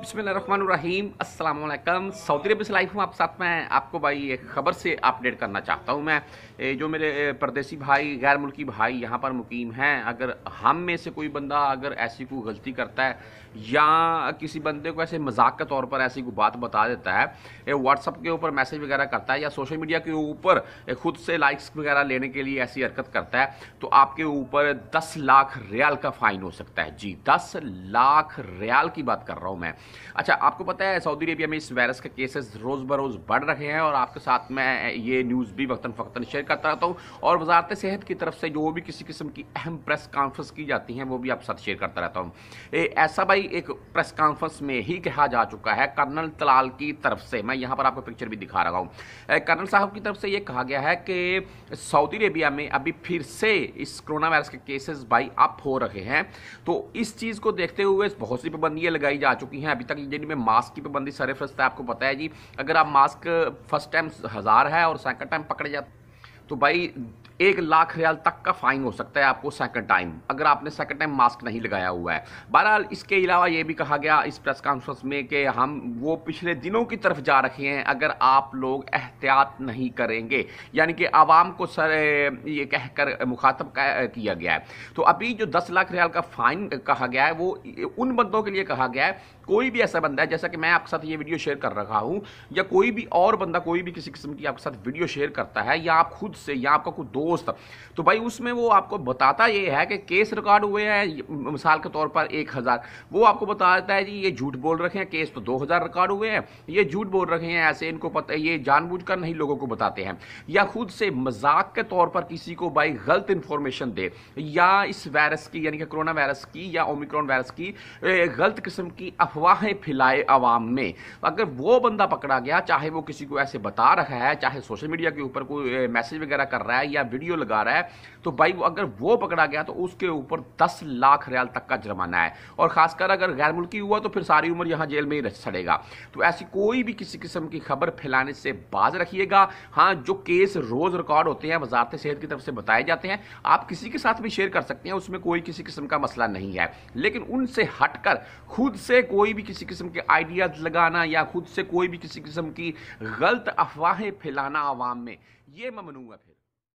बसमीम अल्लाम सऊदी अरब से लाइफ हूँ आप साथ में आपको भाई एक ख़बर से अपडेट करना चाहता हूँ मैं जो मेरे परदेसी भाई गैर मुल्की भाई यहाँ पर मुकीम हैं अगर हम में से कोई बंदा अगर ऐसी कोई गलती करता है या किसी बंदे को ऐसे मजाक के तौर पर ऐसी कोई बात बता देता है व्हाट्सअप के ऊपर मैसेज वगैरह करता है या सोशल मीडिया के ऊपर खुद से लाइक्स वगैरह लेने के लिए ऐसी हरकत करता है तो आपके ऊपर दस लाख रियाल का फ़ाइन हो सकता है जी दस लाख रियाल की बात कर रहा हूँ मैं अच्छा आपको पता है सऊदी अरेबिया में इस वायरस के केसेस रोज़ बरोज़ बढ़ रहे हैं और आपके साथ मैं ये न्यूज़ भी वक्ता फ़क्ता शेयर करता रहता हूँ और वजारत सेहत की तरफ से जो भी किसी किस्म की अहम प्रेस कॉन्फ्रेंस की जाती हैं वो भी आपके साथ शेयर करता रहता हूँ ऐसा भाई एक प्रेस कॉन्फ्रेंस में ही कहा जा चुका है कर्नल तलाल की तरफ से मैं यहाँ पर आपको पिक्चर भी दिखा रहा हूँ कर्नल साहब की तरफ से ये कहा गया है कि सऊदी अरेबिया में अभी फिर से इस कोरोना वायरस के केसेज भाई अप हो रहे हैं तो इस चीज़ को देखते हुए बहुत सी पाबंदियाँ लगाई जा चुकी हैं अभी तक डेट मास्क की पाबंदी सारे फर्स्ट है आपको पता है जी अगर आप मास्क फर्स्ट टाइम हज़ार है और सेकंड टाइम पकड़े जाते तो भाई एक लाख रियाल तक का फाइन हो सकता है आपको सेकंड टाइम अगर आपने सेकंड टाइम मास्क नहीं लगाया हुआ है बहरहाल इसके अलावा ये भी कहा गया इस प्रेस कॉन्फ्रेंस में कि हम वो पिछले दिनों की तरफ जा रहे हैं अगर आप लोग एहतियात नहीं करेंगे यानी कि आवाम को सर ये कहकर मुखातब किया गया है तो अभी जो दस लाख रियाल का फाइन कहा गया है वो उन बंदों के लिए कहा गया है कोई भी ऐसा बंदा है जैसा कि मैं आपके साथ ये वीडियो शेयर कर रहा हूँ या कोई भी और बंदा कोई भी किसी किस्म की आपके साथ वीडियो शेयर करता है या आप खुद से या आपका कोई दो कोस्ट तो भाई उसमें वो आपको बताता ये है कि केस रिकॉर्ड हुए हैं मिसाल के तौर पर एक हज़ार वो आपको बताता है जी ये झूठ बोल रखे हैं केस तो दो हज़ार रिकॉर्ड हुए हैं ये झूठ बोल रखे हैं ऐसे इनको पता ये जानबूझ कर नहीं लोगों को बताते हैं या खुद से मजाक के तौर पर किसी को भाई गलत इन्फॉर्मेशन दे या इस वायरस की यानी कि कोरोना वायरस की या ओमिक्रॉन वायरस की गलत किस्म की अफवाहें फैलाए आवाम में अगर वो बंदा पकड़ा गया चाहे वो किसी को ऐसे बता रहा है चाहे सोशल मीडिया के ऊपर कोई मैसेज वगैरह कर रहा है या वीडियो लगा रहा है तो भाई अगर वो पकड़ा गया तो उसके ऊपर दस लाख रियाल तक का जुर्माना है और खासकर अगर गैर मुल्की हुआ तो फिर सारी उम्र यहाँ जेल में ही सड़ेगा तो ऐसी कोई भी किसी किस्म की खबर फैलाने से बाज रखिएगा हाँ जो केस रोज रिकॉर्ड होते हैं वजारत सेहत की तरफ से बताए जाते हैं आप किसी के साथ भी शेयर कर सकते हैं उसमें कोई किसी किस्म का मसला नहीं है लेकिन उनसे हटकर खुद से कोई भी किसी किस्म के आइडियाज लगाना या खुद से कोई भी किसी किस्म की गलत अफवाहें फैलाना आवाम में ये ममनू है फिर